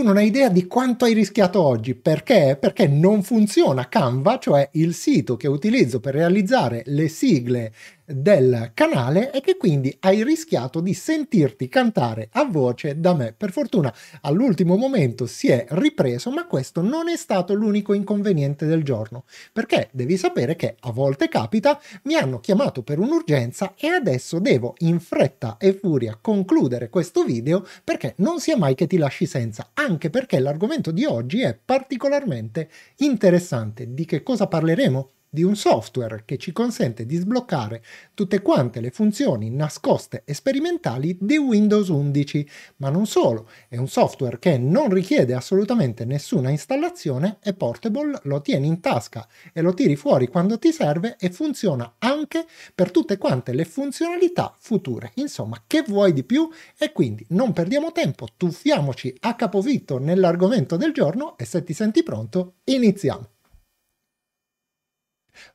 tu non hai idea di quanto hai rischiato oggi. Perché? Perché non funziona Canva, cioè il sito che utilizzo per realizzare le sigle del canale e che quindi hai rischiato di sentirti cantare a voce da me. Per fortuna all'ultimo momento si è ripreso, ma questo non è stato l'unico inconveniente del giorno, perché devi sapere che a volte capita, mi hanno chiamato per un'urgenza e adesso devo in fretta e furia concludere questo video perché non sia mai che ti lasci senza, anche perché l'argomento di oggi è particolarmente interessante. Di che cosa parleremo? di un software che ci consente di sbloccare tutte quante le funzioni nascoste e sperimentali di Windows 11, ma non solo, è un software che non richiede assolutamente nessuna installazione, è portable, lo tieni in tasca e lo tiri fuori quando ti serve e funziona anche per tutte quante le funzionalità future. Insomma, che vuoi di più? E quindi non perdiamo tempo, tuffiamoci a capovitto nell'argomento del giorno e se ti senti pronto, iniziamo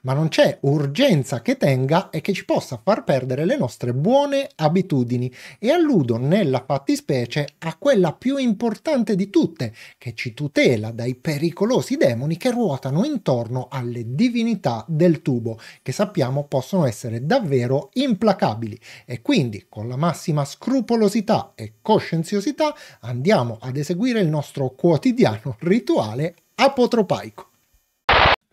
ma non c'è urgenza che tenga e che ci possa far perdere le nostre buone abitudini e alludo nella fattispecie a quella più importante di tutte, che ci tutela dai pericolosi demoni che ruotano intorno alle divinità del tubo, che sappiamo possono essere davvero implacabili e quindi con la massima scrupolosità e coscienziosità andiamo ad eseguire il nostro quotidiano rituale apotropaico.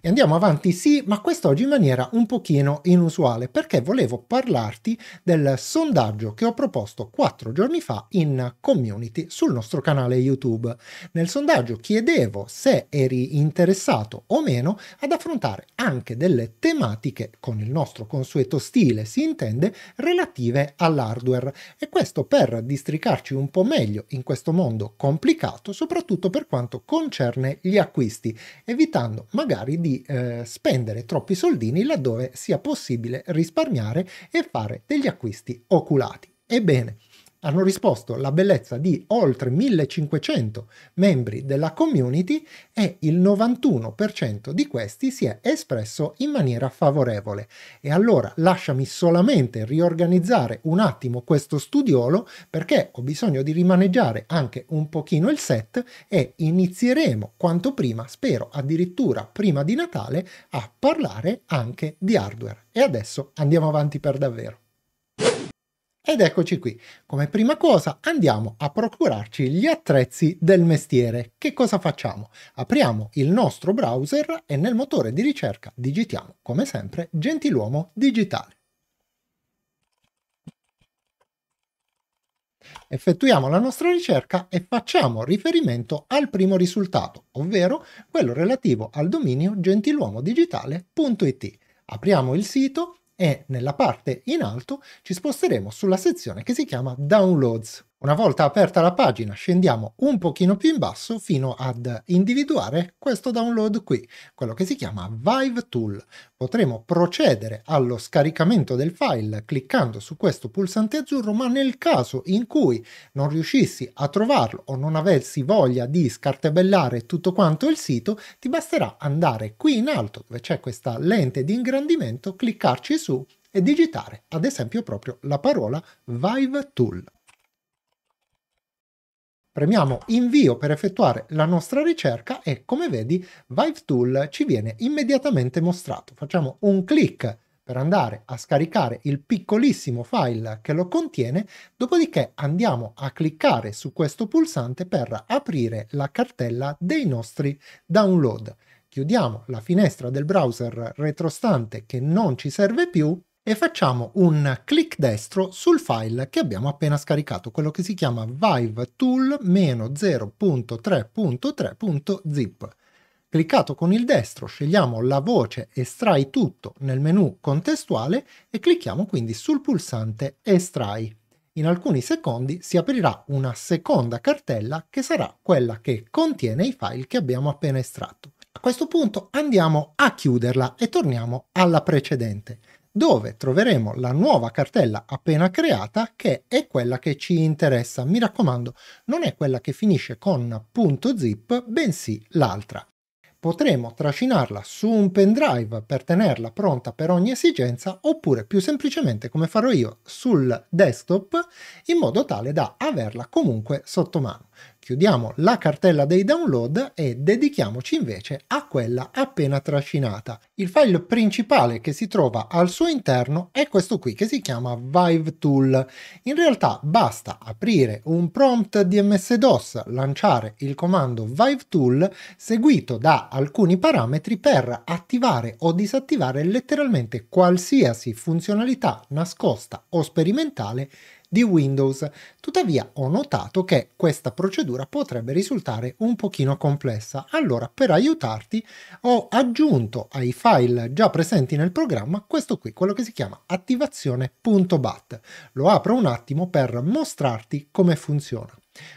e andiamo avanti sì, ma quest'oggi in maniera un pochino inusuale perché volevo parlarti del sondaggio che ho proposto quattro giorni fa in community sul nostro canale YouTube. Nel sondaggio chiedevo se eri interessato o meno ad affrontare anche delle tematiche con il nostro consueto stile, si intende, relative all'hardware e questo per districarci un po' meglio in questo mondo complicato, soprattutto per quanto concerne gli acquisti, evitando magari di di eh, spendere troppi soldini laddove sia possibile risparmiare e fare degli acquisti oculati. Ebbene, hanno risposto la bellezza di oltre 1500 membri della community e il 91% di questi si è espresso in maniera favorevole. E allora lasciami solamente riorganizzare un attimo questo studiolo perché ho bisogno di rimaneggiare anche un pochino il set e inizieremo quanto prima, spero addirittura prima di Natale, a parlare anche di hardware. E adesso andiamo avanti per davvero. Ed eccoci qui. Come prima cosa andiamo a procurarci gli attrezzi del mestiere. Che cosa facciamo? Apriamo il nostro browser e nel motore di ricerca digitiamo, come sempre, Gentiluomo Digitale. effettuiamo la nostra ricerca e facciamo riferimento al primo risultato, ovvero quello relativo al dominio gentiluomodigitale.it. Apriamo il sito e nella parte in alto ci sposteremo sulla sezione che si chiama Downloads. Una volta aperta la pagina scendiamo un pochino più in basso fino ad individuare questo download qui, quello che si chiama Vive Tool. Potremo procedere allo scaricamento del file cliccando su questo pulsante azzurro, ma nel caso in cui non riuscissi a trovarlo o non avessi voglia di scartebellare tutto quanto il sito, ti basterà andare qui in alto dove c'è questa lente di ingrandimento, cliccarci su e digitare ad esempio proprio la parola Vive Tool. Premiamo invio per effettuare la nostra ricerca e come vedi Vive Tool ci viene immediatamente mostrato. Facciamo un clic per andare a scaricare il piccolissimo file che lo contiene, dopodiché andiamo a cliccare su questo pulsante per aprire la cartella dei nostri download. Chiudiamo la finestra del browser retrostante che non ci serve più e facciamo un clic destro sul file che abbiamo appena scaricato, quello che si chiama vive tool-0.3.3.zip. Cliccato con il destro scegliamo la voce Estrai tutto nel menu contestuale e clicchiamo quindi sul pulsante Estrai. In alcuni secondi si aprirà una seconda cartella che sarà quella che contiene i file che abbiamo appena estratto. A questo punto andiamo a chiuderla e torniamo alla precedente dove troveremo la nuova cartella appena creata che è quella che ci interessa. Mi raccomando, non è quella che finisce con .zip, bensì l'altra. Potremo trascinarla su un pendrive per tenerla pronta per ogni esigenza oppure più semplicemente come farò io sul desktop in modo tale da averla comunque sotto mano. Chiudiamo la cartella dei download e dedichiamoci invece a quella appena trascinata. Il file principale che si trova al suo interno è questo qui che si chiama Vive Tool. In realtà basta aprire un prompt di MS-DOS, lanciare il comando Vive Tool seguito da alcuni parametri per attivare o disattivare letteralmente qualsiasi funzionalità nascosta o sperimentale di Windows. Tuttavia ho notato che questa procedura potrebbe risultare un pochino complessa. Allora, per aiutarti, ho aggiunto ai file già presenti nel programma questo qui, quello che si chiama attivazione.bat. Lo apro un attimo per mostrarti come funziona.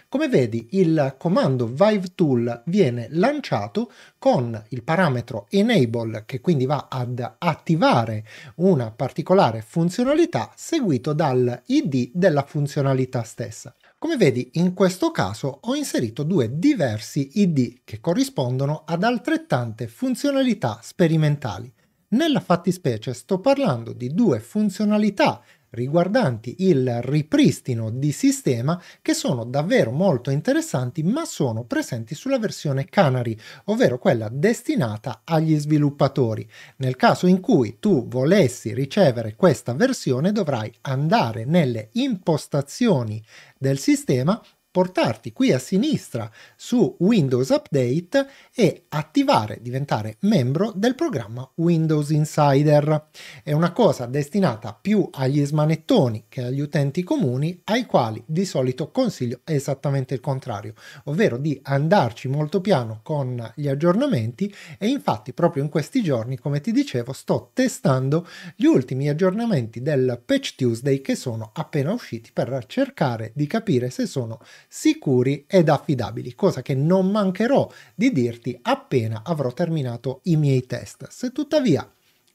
Come vedi il comando vive tool viene lanciato con il parametro enable che quindi va ad attivare una particolare funzionalità seguito dal id della funzionalità stessa. Come vedi in questo caso ho inserito due diversi id che corrispondono ad altrettante funzionalità sperimentali. Nella fattispecie sto parlando di due funzionalità riguardanti il ripristino di sistema che sono davvero molto interessanti ma sono presenti sulla versione Canary, ovvero quella destinata agli sviluppatori. Nel caso in cui tu volessi ricevere questa versione dovrai andare nelle impostazioni del sistema portarti qui a sinistra su Windows Update e attivare, diventare membro del programma Windows Insider. È una cosa destinata più agli smanettoni che agli utenti comuni, ai quali di solito consiglio esattamente il contrario, ovvero di andarci molto piano con gli aggiornamenti e infatti proprio in questi giorni, come ti dicevo, sto testando gli ultimi aggiornamenti del Patch Tuesday che sono appena usciti per cercare di capire se sono sicuri ed affidabili, cosa che non mancherò di dirti appena avrò terminato i miei test. Se tuttavia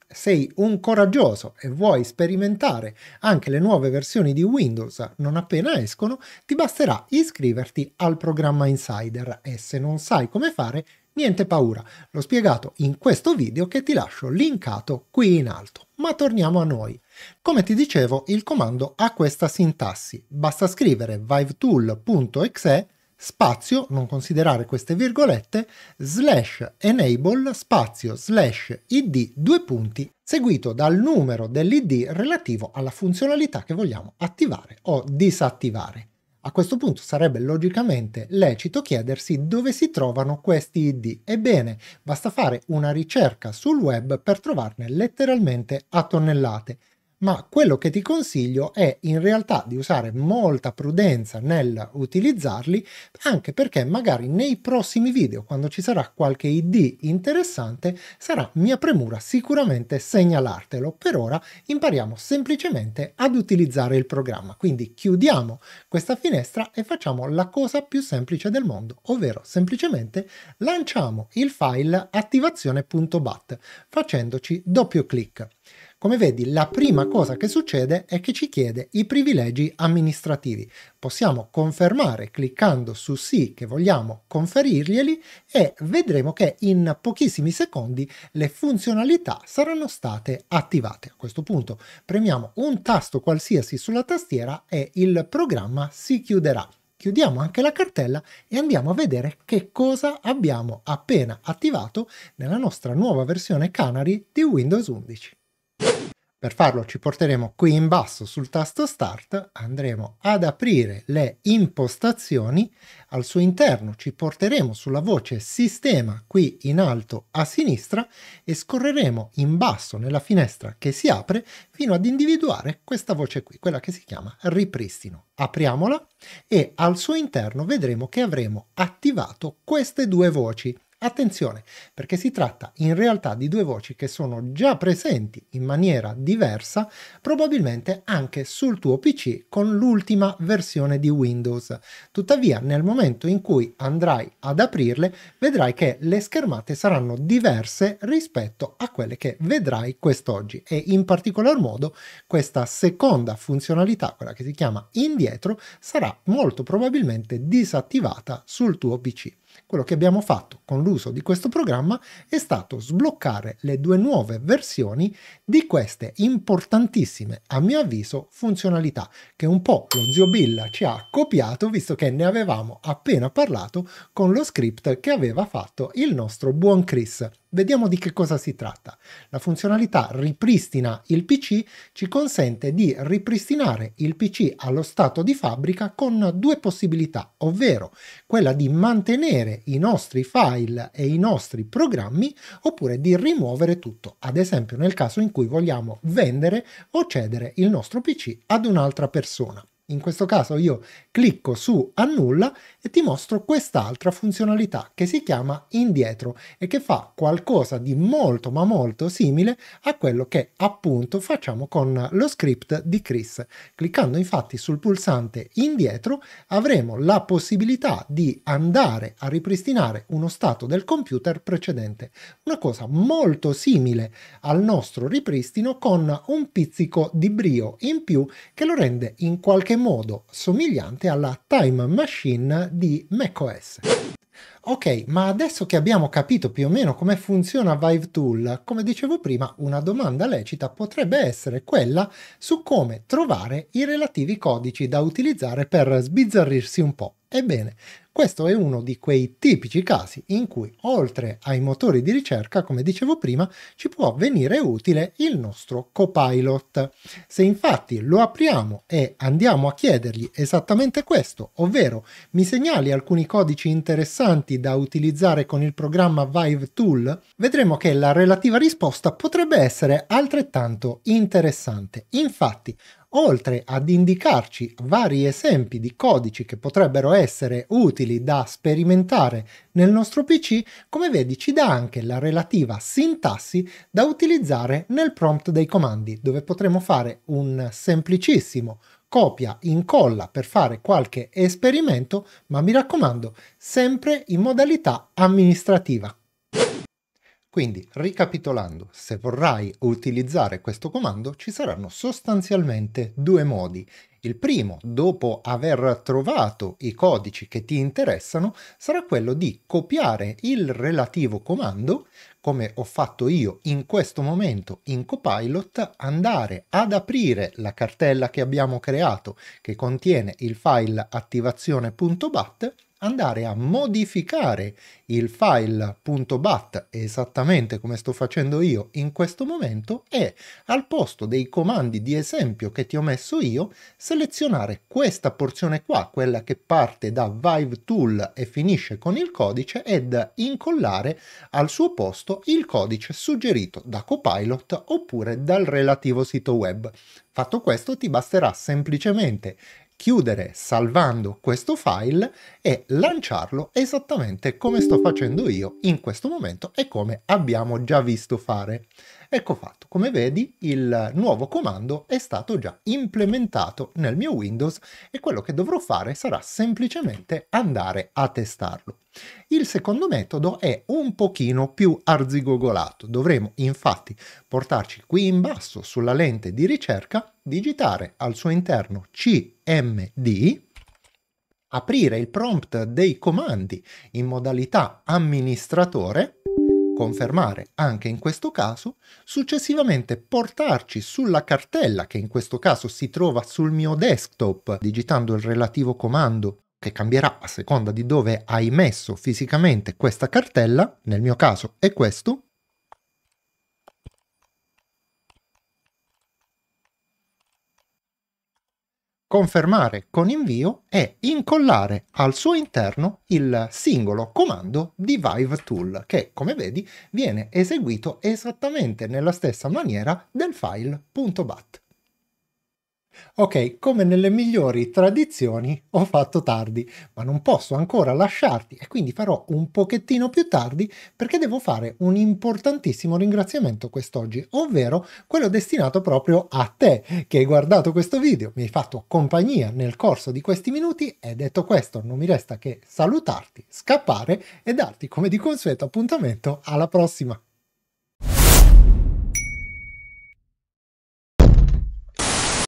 sei un coraggioso e vuoi sperimentare anche le nuove versioni di Windows non appena escono, ti basterà iscriverti al programma Insider e se non sai come fare, Niente paura, l'ho spiegato in questo video che ti lascio linkato qui in alto. Ma torniamo a noi. Come ti dicevo, il comando ha questa sintassi. Basta scrivere vivetool.exe spazio, non considerare queste virgolette, slash enable spazio slash id due punti seguito dal numero dell'id relativo alla funzionalità che vogliamo attivare o disattivare. A questo punto sarebbe logicamente lecito chiedersi dove si trovano questi ID. Ebbene, basta fare una ricerca sul web per trovarne letteralmente a tonnellate ma quello che ti consiglio è in realtà di usare molta prudenza nel utilizzarli, anche perché magari nei prossimi video, quando ci sarà qualche ID interessante, sarà mia premura sicuramente segnalartelo. Per ora impariamo semplicemente ad utilizzare il programma, quindi chiudiamo questa finestra e facciamo la cosa più semplice del mondo, ovvero semplicemente lanciamo il file attivazione.bat facendoci doppio clic. Come vedi, la prima cosa che succede è che ci chiede i privilegi amministrativi. Possiamo confermare cliccando su sì che vogliamo conferirglieli e vedremo che in pochissimi secondi le funzionalità saranno state attivate. A questo punto premiamo un tasto qualsiasi sulla tastiera e il programma si chiuderà chiudiamo anche la cartella e andiamo a vedere che cosa abbiamo appena attivato nella nostra nuova versione Canary di Windows 11. Per farlo ci porteremo qui in basso sul tasto Start, andremo ad aprire le impostazioni, al suo interno ci porteremo sulla voce Sistema qui in alto a sinistra e scorreremo in basso nella finestra che si apre fino ad individuare questa voce qui, quella che si chiama Ripristino. Apriamola e al suo interno vedremo che avremo attivato queste due voci Attenzione, perché si tratta in realtà di due voci che sono già presenti in maniera diversa, probabilmente anche sul tuo PC con l'ultima versione di Windows. Tuttavia, nel momento in cui andrai ad aprirle, vedrai che le schermate saranno diverse rispetto a quelle che vedrai quest'oggi e in particolar modo questa seconda funzionalità, quella che si chiama indietro, sarà molto probabilmente disattivata sul tuo PC. Quello che abbiamo fatto con l'uso di questo programma è stato sbloccare le due nuove versioni di queste importantissime, a mio avviso, funzionalità che un po' lo zio Bill ci ha copiato visto che ne avevamo appena parlato con lo script che aveva fatto il nostro buon Chris Vediamo di che cosa si tratta. La funzionalità ripristina il PC ci consente di ripristinare il PC allo stato di fabbrica con due possibilità, ovvero quella di mantenere i nostri file e i nostri programmi oppure di rimuovere tutto, ad esempio nel caso in cui vogliamo vendere o cedere il nostro PC ad un'altra persona. In questo caso io clicco su annulla e ti mostro quest'altra funzionalità che si chiama indietro e che fa qualcosa di molto ma molto simile a quello che appunto facciamo con lo script di Chris. Cliccando infatti sul pulsante indietro avremo la possibilità di andare a ripristinare uno stato del computer precedente, una cosa molto simile al nostro ripristino con un pizzico di brio in più che lo rende in qualche modo somigliante alla Time Machine di macOS. Ok, ma adesso che abbiamo capito più o meno come funziona Vive Tool, come dicevo prima, una domanda lecita potrebbe essere quella su come trovare i relativi codici da utilizzare per sbizzarrirsi un po'. Ebbene, questo è uno di quei tipici casi in cui, oltre ai motori di ricerca, come dicevo prima, ci può venire utile il nostro copilot. Se infatti lo apriamo e andiamo a chiedergli esattamente questo, ovvero mi segnali alcuni codici interessanti da utilizzare con il programma Vive Tool, vedremo che la relativa risposta potrebbe essere altrettanto interessante. Infatti, oltre ad indicarci vari esempi di codici che potrebbero essere utili da sperimentare nel nostro PC, come vedi ci dà anche la relativa sintassi da utilizzare nel prompt dei comandi, dove potremo fare un semplicissimo copia, incolla per fare qualche esperimento, ma mi raccomando, sempre in modalità amministrativa. Quindi, ricapitolando, se vorrai utilizzare questo comando ci saranno sostanzialmente due modi. Il primo, dopo aver trovato i codici che ti interessano, sarà quello di copiare il relativo comando, come ho fatto io in questo momento in Copilot, andare ad aprire la cartella che abbiamo creato che contiene il file attivazione.bat andare a modificare il file.bat esattamente come sto facendo io in questo momento e al posto dei comandi di esempio che ti ho messo io selezionare questa porzione qua, quella che parte da vive tool e finisce con il codice ed incollare al suo posto il codice suggerito da Copilot oppure dal relativo sito web. Fatto questo ti basterà semplicemente chiudere salvando questo file e lanciarlo esattamente come sto facendo io in questo momento e come abbiamo già visto fare. Ecco fatto, come vedi il nuovo comando è stato già implementato nel mio Windows e quello che dovrò fare sarà semplicemente andare a testarlo. Il secondo metodo è un pochino più arzigogolato, dovremo infatti portarci qui in basso sulla lente di ricerca, digitare al suo interno CMD, aprire il prompt dei comandi in modalità amministratore, confermare anche in questo caso, successivamente portarci sulla cartella che in questo caso si trova sul mio desktop digitando il relativo comando che cambierà a seconda di dove hai messo fisicamente questa cartella, nel mio caso è questo, confermare con invio e incollare al suo interno il singolo comando di Vive Tool che come vedi viene eseguito esattamente nella stessa maniera del file.bat. Ok, come nelle migliori tradizioni ho fatto tardi, ma non posso ancora lasciarti e quindi farò un pochettino più tardi perché devo fare un importantissimo ringraziamento quest'oggi, ovvero quello destinato proprio a te che hai guardato questo video, mi hai fatto compagnia nel corso di questi minuti e detto questo non mi resta che salutarti, scappare e darti come di consueto appuntamento alla prossima.